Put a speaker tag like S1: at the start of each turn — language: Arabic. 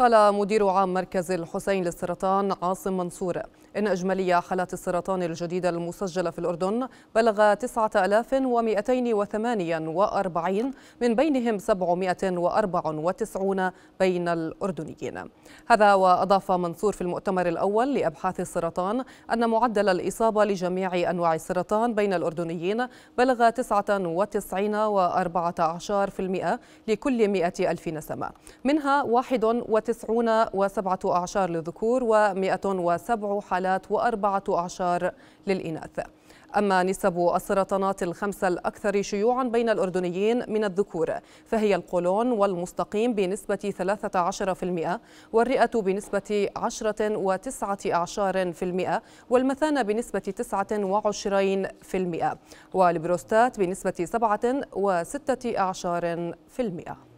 S1: قال مدير عام مركز الحسين للسرطان عاصم منصور إن أجمالي حالات السرطان الجديدة المسجلة في الأردن بلغ 9248 من بينهم 794 بين الأردنيين هذا وأضاف منصور في المؤتمر الأول لأبحاث السرطان أن معدل الإصابة لجميع أنواع السرطان بين الأردنيين بلغ 99.14% لكل 100 ألف نسمة منها 91 و وسبعة أعشار للذكور و وسبع حالات وأربعة أعشار للإناث أما نسب السرطانات الخمسة الأكثر شيوعا بين الأردنيين من الذكور فهي القولون والمستقيم بنسبة 13% والرئة بنسبة 10 و9 والمثانة بنسبة 29 والبروستات بنسبة 7 و6 أعشار في المئة